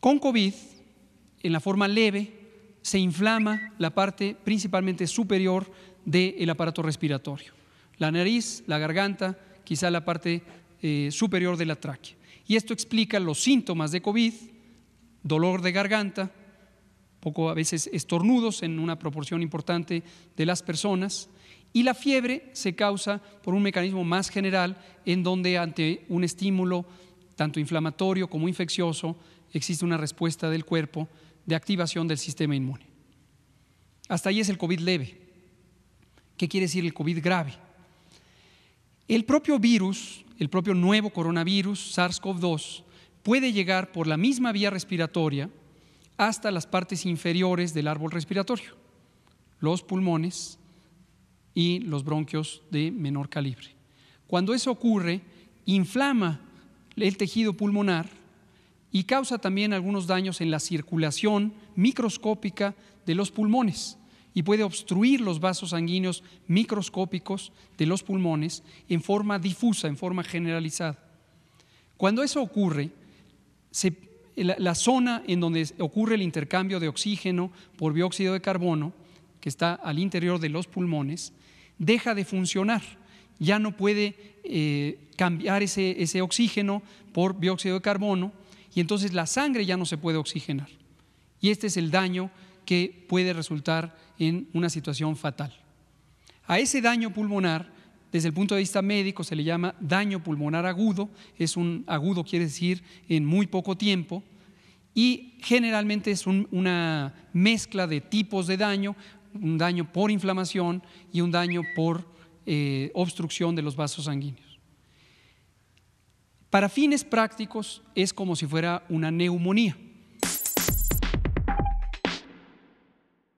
Con COVID, en la forma leve, se inflama la parte principalmente superior del aparato respiratorio, la nariz, la garganta, quizá la parte eh, superior de la tráquea. Y esto explica los síntomas de COVID, dolor de garganta, poco a veces estornudos en una proporción importante de las personas, y la fiebre se causa por un mecanismo más general en donde ante un estímulo tanto inflamatorio como infeccioso, existe una respuesta del cuerpo de activación del sistema inmune. Hasta ahí es el COVID leve. ¿Qué quiere decir el COVID grave? El propio virus, el propio nuevo coronavirus, SARS-CoV-2, puede llegar por la misma vía respiratoria hasta las partes inferiores del árbol respiratorio, los pulmones y los bronquios de menor calibre. Cuando eso ocurre, inflama el tejido pulmonar y causa también algunos daños en la circulación microscópica de los pulmones y puede obstruir los vasos sanguíneos microscópicos de los pulmones en forma difusa, en forma generalizada. Cuando eso ocurre, la, la, zona en donde ocurre el intercambio de oxígeno por dióxido de carbono, que está al interior de los pulmones, deja de funcionar ya no puede eh, cambiar ese, oxígeno por dióxido de carbono y entonces la sangre ya no se puede oxigenar. Y este es el daño que puede resultar en una situación fatal. A ese daño pulmonar, desde el punto de vista médico, se le llama daño pulmonar agudo, es un agudo, quiere decir en muy poco tiempo, y generalmente es una mezcla de tipos de daño, un daño por inflamación y un daño por eh, obstrucción de los vasos sanguíneos. Para fines prácticos es como si fuera una neumonía.